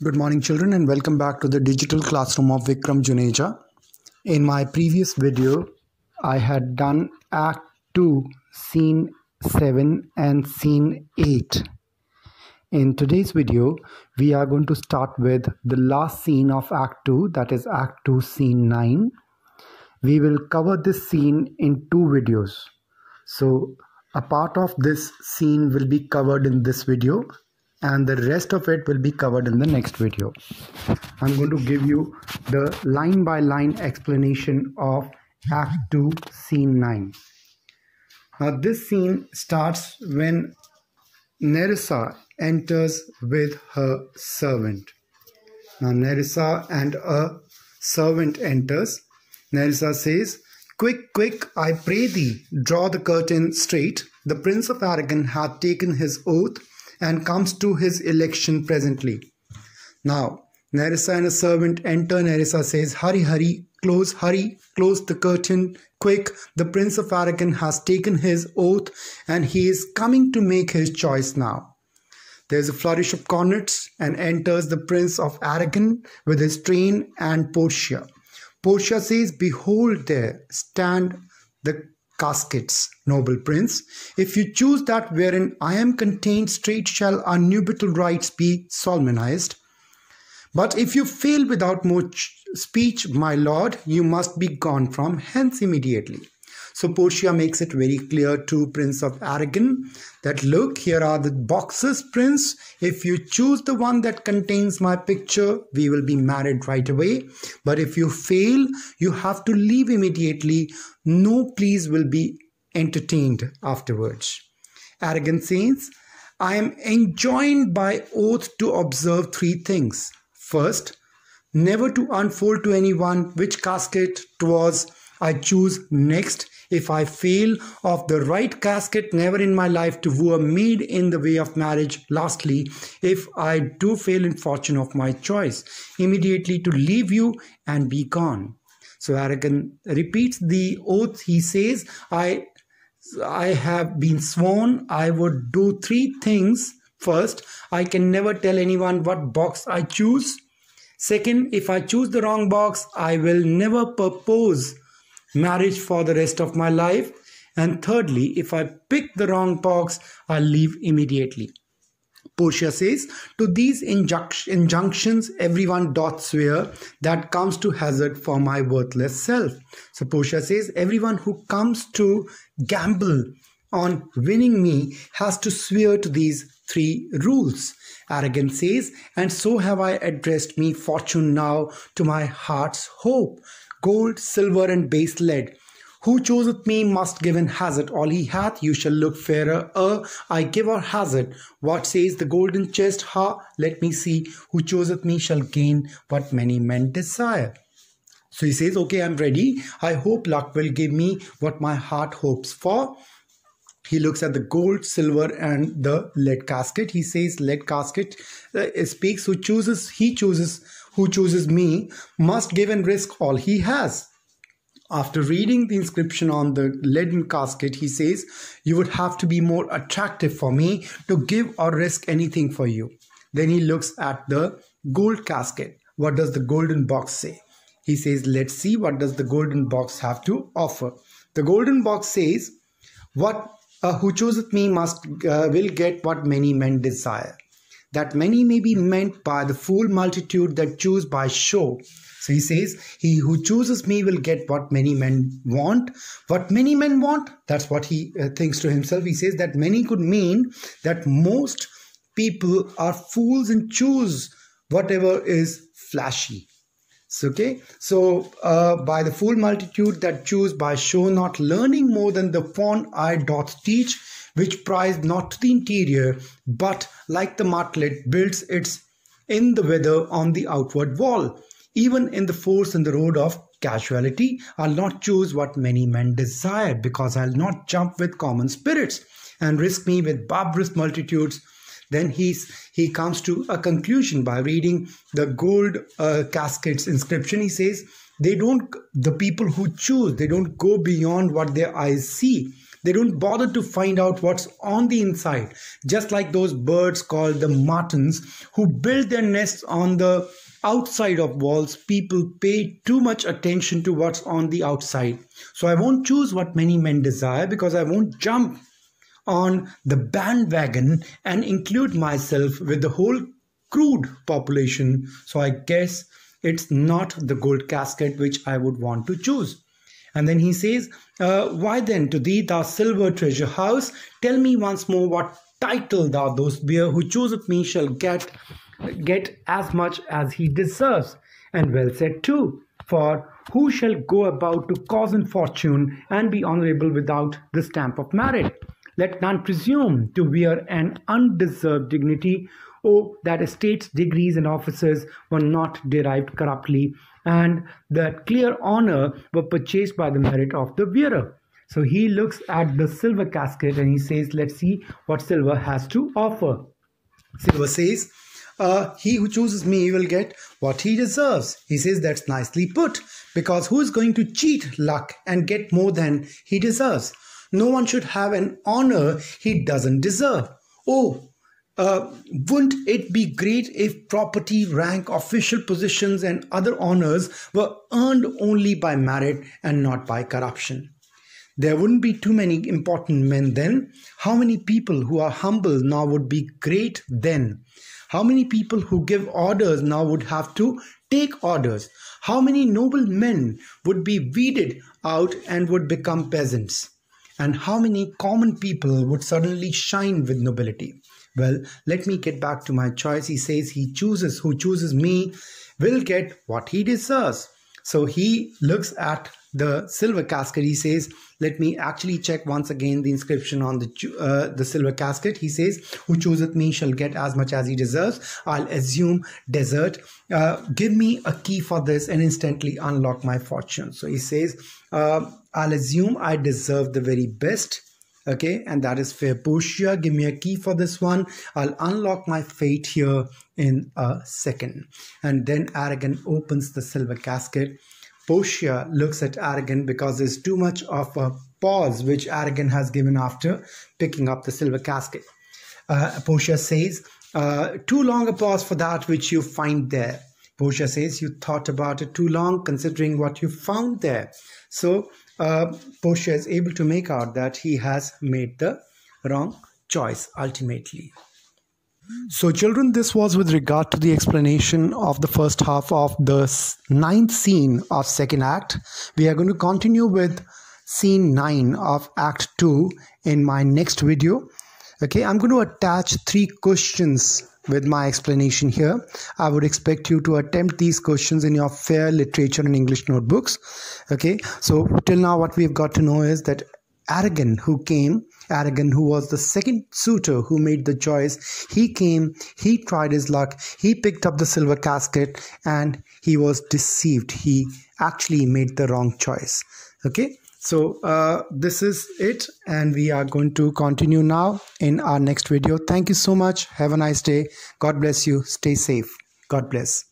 Good morning children and welcome back to the digital classroom of Vikram Juneja. In my previous video, I had done Act 2, Scene 7 and Scene 8. In today's video, we are going to start with the last scene of Act 2, that is Act 2, Scene 9. We will cover this scene in two videos. So, a part of this scene will be covered in this video and the rest of it will be covered in the next video. I'm going to give you the line by line explanation of Act 2, Scene 9. Now, this scene starts when Nerissa enters with her servant. Now, Nerissa and a servant enters. Nerissa says, Quick, quick, I pray thee, draw the curtain straight. The prince of Aragon hath taken his oath and comes to his election presently. Now, Nerissa and a servant enter. Nerissa says, Hurry, hurry, close, hurry, close the curtain, quick. The prince of Aragon has taken his oath and he is coming to make his choice now. There's a flourish of cornets and enters the prince of Aragon with his train and Portia. Portia says, Behold, there stand the caskets, noble prince. If you choose that wherein I am contained, straight shall our nubital rights be solemnized. But if you fail without much speech, my lord, you must be gone from hence immediately. So Portia makes it very clear to Prince of Aragon that look, here are the boxes, Prince. If you choose the one that contains my picture, we will be married right away. But if you fail, you have to leave immediately. No pleas will be entertained afterwards. Aragon says, I am enjoined by oath to observe three things. First, never to unfold to anyone which casket twas I choose next. If I fail of the right casket, never in my life to woo a maid in the way of marriage. Lastly, if I do fail in fortune of my choice, immediately to leave you and be gone. So Aragon repeats the oath. He says, I, I have been sworn I would do three things. First, I can never tell anyone what box I choose. Second, if I choose the wrong box, I will never propose marriage for the rest of my life. And thirdly, if I pick the wrong box, I will leave immediately. Portia says, to these injunctions, everyone doth swear that comes to hazard for my worthless self. So Portia says, everyone who comes to gamble on winning me has to swear to these three rules. Aragon says, and so have I addressed me fortune now to my heart's hope gold, silver, and base lead. Who chooseth me must give in hazard. All he hath, you shall look fairer. Er, I give or hazard. What says the golden chest? Ha, let me see. Who chooseth me shall gain what many men desire. So he says, Okay, I'm ready. I hope luck will give me what my heart hopes for he looks at the gold, silver, and the lead casket. He says, "Lead casket uh, speaks. Who chooses? He chooses. Who chooses me must give and risk all he has." After reading the inscription on the leaden casket, he says, "You would have to be more attractive for me to give or risk anything for you." Then he looks at the gold casket. What does the golden box say? He says, "Let's see what does the golden box have to offer." The golden box says, "What uh, who chooseth me must uh, will get what many men desire that many may be meant by the fool multitude that choose by show so he says he who chooses me will get what many men want what many men want that's what he uh, thinks to himself he says that many could mean that most people are fools and choose whatever is flashy okay, so uh, by the full multitude that choose by show not learning more than the fawn I doth teach, which prize not the interior, but like the martlet builds its in the weather on the outward wall. Even in the force and the road of casualty, I'll not choose what many men desire, because I'll not jump with common spirits and risk me with barbarous multitudes then he's, he comes to a conclusion by reading the gold uh, caskets inscription. He says, they don't, the people who choose, they don't go beyond what their eyes see. They don't bother to find out what's on the inside, just like those birds called the martins who build their nests on the outside of walls. People pay too much attention to what's on the outside. So I won't choose what many men desire because I won't jump on the bandwagon and include myself with the whole crude population. So I guess it's not the gold casket which I would want to choose. And then he says, uh, Why then to thee, thou silver treasure house, tell me once more what title thou dost bear who chooseth me shall get get as much as he deserves. And well said too, for who shall go about to cause in fortune and be honorable without the stamp of merit? let none presume to wear an undeserved dignity, or oh, that estates, degrees, and offices were not derived corruptly, and that clear honor were purchased by the merit of the wearer. So he looks at the silver casket and he says, Let's see what silver has to offer. Silver says, uh, he who chooses me will get what he deserves. He says that's nicely put because who is going to cheat luck and get more than he deserves? No one should have an honor he doesn't deserve. Oh, uh, wouldn't it be great if property, rank, official positions, and other honors were earned only by merit and not by corruption? There wouldn't be too many important men then. How many people who are humble now would be great then? How many people who give orders now would have to take orders? How many noble men would be weeded out and would become peasants? and how many common people would suddenly shine with nobility. Well, let me get back to my choice. He says, He chooses who chooses me will get what he deserves. So he looks at the silver casket. He says, "Let me actually check once again the inscription on the uh, the silver casket." He says, "Who chooseth me shall get as much as he deserves." I'll assume desert. Uh, give me a key for this and instantly unlock my fortune. So he says, uh, "I'll assume I deserve the very best." okay and that is Portia. give me a key for this one I'll unlock my fate here in a second and then Aragon opens the silver casket Portia looks at Aragon because there's too much of a pause which Aragon has given after picking up the silver casket uh, Portia says uh, too long a pause for that which you find there Portia says you thought about it too long considering what you found there so uh, Portia is able to make out that he has made the wrong choice ultimately. So, children, this was with regard to the explanation of the first half of the ninth scene of second act. We are going to continue with scene 9 of act 2 in my next video. Okay, I'm going to attach three questions with my explanation here. I would expect you to attempt these questions in your fair literature and English notebooks. Okay, so till now, what we've got to know is that Aragon, who came, Aragon, who was the second suitor who made the choice, he came, he tried his luck, he picked up the silver casket, and he was deceived. He actually made the wrong choice. Okay, so uh, this is it and we are going to continue now in our next video. Thank you so much. Have a nice day. God bless you. Stay safe. God bless.